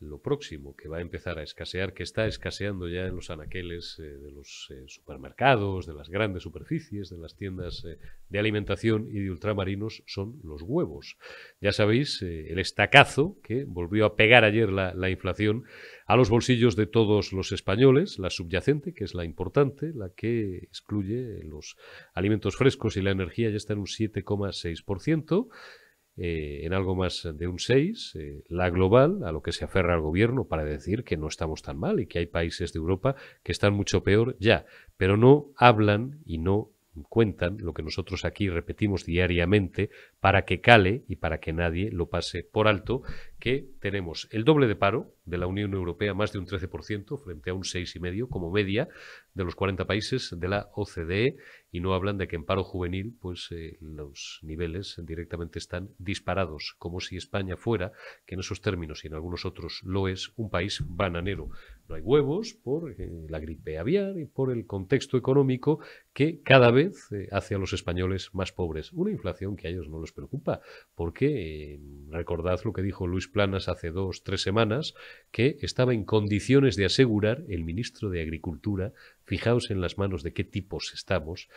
lo próximo que va a empezar a escasear, que está escaseando ya en los anaqueles eh, de los eh, supermercados, de las grandes superficies, de las tiendas eh, de alimentación y de ultramarinos, son los huevos. Ya sabéis, el estacazo que volvió a pegar ayer la, la, inflación a los bolsillos de todos los españoles, la subyacente, que es la importante, la que excluye los alimentos frescos y la energía, ya está en un 7,6%. Eh, en algo más de un 6, eh, la global, a lo que se aferra el gobierno para decir que no estamos tan mal y que hay países de Europa que están mucho peor ya, pero no hablan y no cuentan lo que nosotros aquí repetimos diariamente para que cale y para que nadie lo pase por alto, que tenemos el doble de paro de la Unión Europea, más de un 13%, frente a un 6,5% como media de los 40 países de la OCDE, y no hablan de que en paro juvenil pues eh, los niveles directamente están disparados, como si España fuera, que en esos términos y en algunos otros lo es, un país bananero. No hay huevos por eh, la gripe aviar y por el contexto económico que cada vez eh, hace a los españoles más pobres. Una inflación que a ellos no les preocupa, porque recordad lo que dijo Luis Planas hace dos, tres semanas, que estaba en condiciones de asegurar el ministro de Agricultura, fijaos en las manos de qué tipos estamos,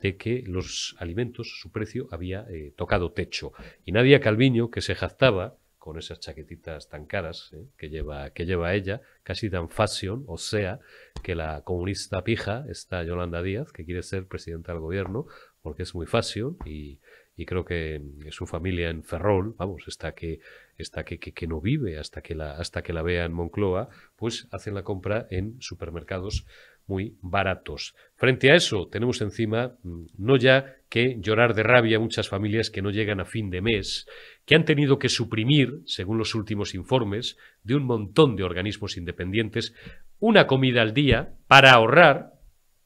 de que los alimentos, su precio había eh, tocado techo. Y Nadia Calviño, que se jactaba con esas chaquetitas tan caras eh, que, lleva, que lleva ella, casi tan fashion, o sea, que la comunista pija está Yolanda Díaz, que quiere ser presidenta del gobierno, porque es muy fashion y, y creo que mm, su familia en Ferrol, vamos, está que esta que, que, no vive hasta que, la, hasta que la vea en Moncloa, pues hacen la compra en supermercados muy baratos. Frente a eso, tenemos encima mm, no ya que llorar de rabia muchas familias que no llegan a fin de mes, que han tenido que suprimir, según los últimos informes, de un montón de organismos independientes, una comida al día para ahorrar.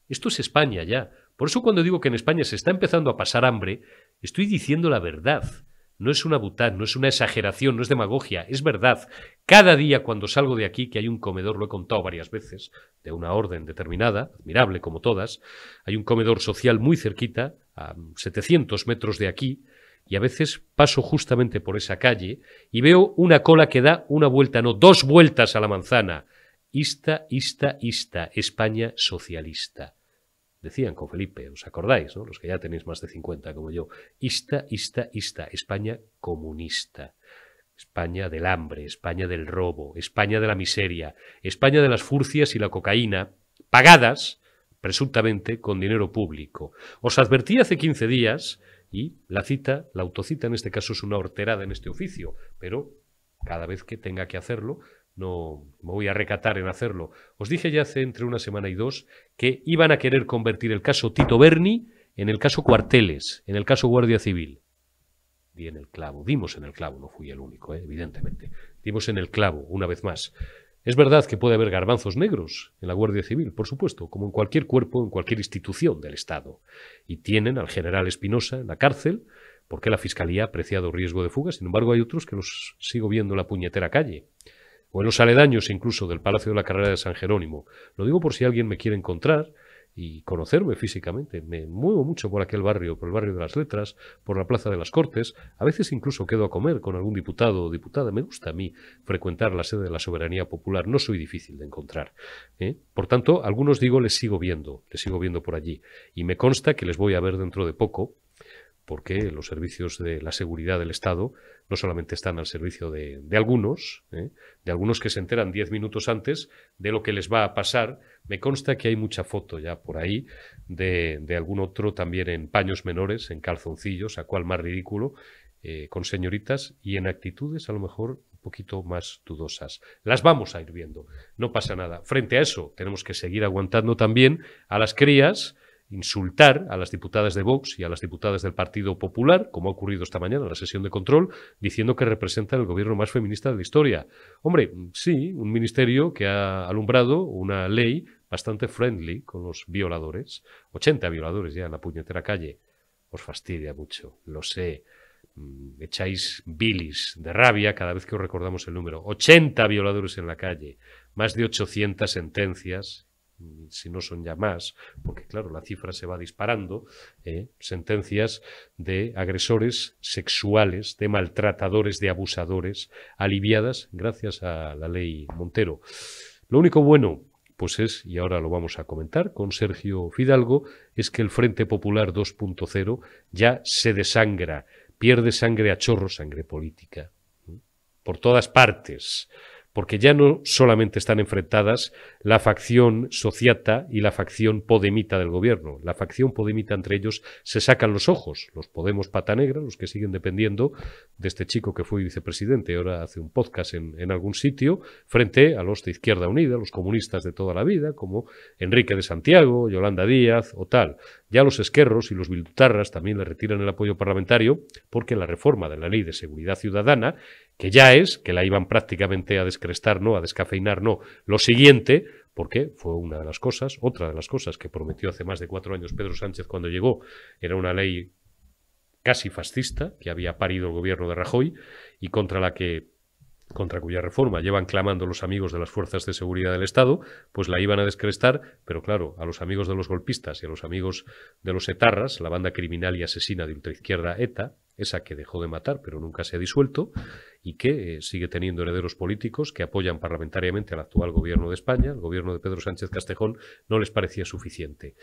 Esto es España ya. Por eso cuando digo que en España se está empezando a pasar hambre, estoy diciendo la verdad. No es una butad, no es una exageración, no es demagogia, es verdad. Cada día cuando salgo de aquí, que hay un comedor, lo he contado varias veces, de una orden determinada, admirable como todas, hay un comedor social muy cerquita, a 700 metros de aquí, y a veces paso justamente por esa calle y veo una cola que da una vuelta, no, dos vueltas a la manzana. Ista, ista, ista, España socialista. Decían con Felipe, ¿os acordáis? Los que ya tenéis más de 50 como yo. Ista, ista, ista. España comunista. España del hambre, España del robo, España de la miseria, España de las furcias y la cocaína, pagadas, presuntamente, con dinero público. Os advertí hace 15 días, y la cita, la autocita en este caso es una horterada en este oficio, pero cada vez que tenga que hacerlo, no me voy a recatar en hacerlo. Os dije ya hace entre una semana y dos que iban a querer convertir el caso Tito Berni en el caso Cuarteles, en el caso Guardia Civil. Di en el clavo, dimos en el clavo, no fui el único, eh, evidentemente. Dimos en el clavo, una vez más. Es verdad que puede haber garbanzos negros en la Guardia Civil, por supuesto, como en cualquier cuerpo, en cualquier institución del Estado. Y tienen al general Espinosa en la cárcel porque la Fiscalía ha apreciado riesgo de fuga, sin embargo hay otros que los sigo viendo en la puñetera calle o en los aledaños incluso del Palacio de la Carrera de San Jerónimo. Lo digo por si alguien me quiere encontrar y conocerme físicamente. Me muevo mucho por aquel barrio, por el barrio de las letras, por la Plaza de las Cortes. A veces incluso quedo a comer con algún diputado o diputada. Me gusta a mí frecuentar la sede de la soberanía popular. No soy difícil de encontrar. ¿eh? Por tanto, algunos digo les sigo viendo, les sigo viendo por allí. Y me consta que les voy a ver dentro de poco porque los servicios de la seguridad del Estado no solamente están al servicio de, algunos, ¿eh? de algunos que se enteran diez minutos antes de lo que les va a pasar. Me consta que hay mucha foto ya por ahí de, algún otro también en paños menores, en calzoncillos, a cual más ridículo, eh, con señoritas y en actitudes a lo mejor un poquito más dudosas. Las vamos a ir viendo, no pasa nada. Frente a eso, tenemos que seguir aguantando también a las crías insultar a las diputadas de Vox y a las diputadas del Partido Popular, como ha ocurrido esta mañana en la sesión de control, diciendo que representan el gobierno más feminista de la historia. Hombre, sí, un ministerio que ha alumbrado una ley bastante friendly con los violadores, 80 violadores ya en la puñetera calle. Os fastidia mucho, lo sé. Mm, echáis bilis de rabia cada vez que os recordamos el número. 80 violadores en la calle, más de 800 sentencias si no son ya más, porque claro, la cifra se va disparando, eh, sentencias de agresores sexuales, de maltratadores, de abusadores, aliviadas gracias a la ley Montero. Lo único bueno, pues es, y ahora lo vamos a comentar con Sergio Fidalgo, es que el Frente Popular 2.0 ya se desangra, pierde sangre a chorro, sangre política, por todas partes porque ya no solamente están enfrentadas la facción sociata y la facción podemita del gobierno. La facción podemita entre ellos se sacan los ojos, los Podemos pata negra, los que siguen dependiendo de este chico que fue vicepresidente, ahora hace un podcast en, en algún sitio, frente a los de Izquierda Unida, los comunistas de toda la vida, como Enrique de Santiago, Yolanda Díaz o tal. Ya los esquerros y los bilutarras también le retiran el apoyo parlamentario porque la reforma de la Ley de Seguridad Ciudadana, que ya es, que la iban prácticamente a descrestar, no, a descafeinar, no, lo siguiente, porque fue una de las cosas, otra de las cosas que prometió hace más de cuatro años Pedro Sánchez cuando llegó, era una ley casi fascista que había parido el gobierno de Rajoy y contra la que contra cuya reforma llevan clamando los amigos de las fuerzas de seguridad del Estado, pues la iban a descrestar, pero claro, a los amigos de los golpistas y a los amigos de los etarras, la banda criminal y asesina de ultraizquierda ETA, esa que dejó de matar pero nunca se ha disuelto y que eh, sigue teniendo herederos políticos que apoyan parlamentariamente al actual gobierno de España, el gobierno de Pedro Sánchez Castejón, no les parecía suficiente.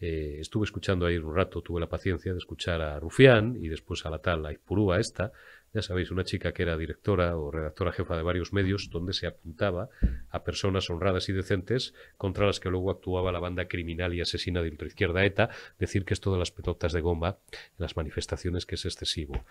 Eh, estuve escuchando ahí un rato, tuve la paciencia de escuchar a Rufián y después a la tal Aipurúa esta, ya sabéis, una chica que era directora o redactora jefa de varios medios donde se apuntaba a personas honradas y decentes contra las que luego actuaba la banda criminal y asesina de ultraizquierda ETA, decir que es todas las pelotas de goma en las manifestaciones que es excesivo.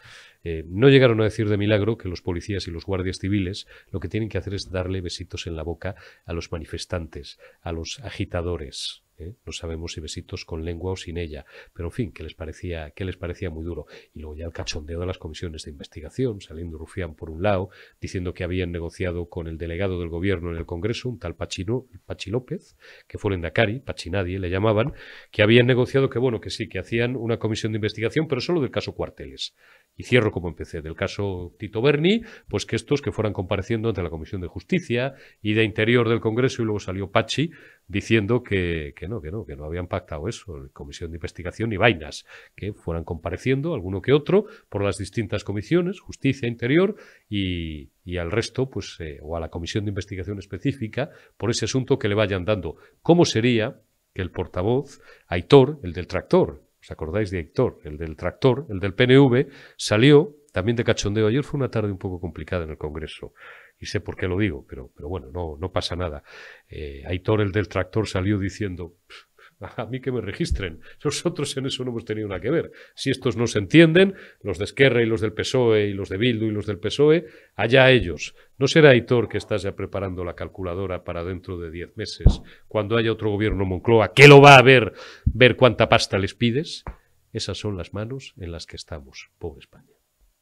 Eh, no llegaron a decir de milagro que los policías y los guardias civiles lo que tienen que hacer es darle besitos en la boca a los manifestantes, a los agitadores. ¿eh? No sabemos si besitos con lengua o sin ella, pero en fin, que les parecía, que les parecía muy duro. Y luego ya el cachondeo de las comisiones de investigación, saliendo Rufián por un lado, diciendo que habían negociado con el delegado del gobierno en el Congreso, un tal Pachino, Pachi López, que fue el Endacari, Pachinadie le llamaban, que habían negociado que bueno, que sí, que hacían una comisión de investigación, pero solo del caso Cuarteles y cierro como empecé, del caso Tito Berni, pues que estos que fueran compareciendo ante la Comisión de Justicia y de Interior del Congreso y luego salió Pachi diciendo que, que no, que no, que no habían pactado eso, Comisión de Investigación y vainas, que fueran compareciendo alguno que otro por las distintas comisiones, Justicia, Interior y, y al resto, pues, eh, o a la Comisión de Investigación específica por ese asunto que le vayan dando. ¿Cómo sería que el portavoz, Aitor, el del tractor, ¿Os acordáis de Héctor, el del tractor, el del PNV? Salió también de cachondeo. Ayer fue una tarde un poco complicada en el Congreso y sé por qué lo digo, pero, pero bueno, no, no pasa nada. Eh, Aitor, el del tractor, salió diciendo, a mí que me registren. Nosotros en eso no hemos tenido nada que ver. Si estos no se entienden, los de Esquerra y los del PSOE y los de Bildu y los del PSOE, allá ellos. No será Hitor que estás ya preparando la calculadora para dentro de 10 meses, cuando haya otro gobierno Moncloa, que lo va a ver, ver cuánta pasta les pides. Esas son las manos en las que estamos, pobre España.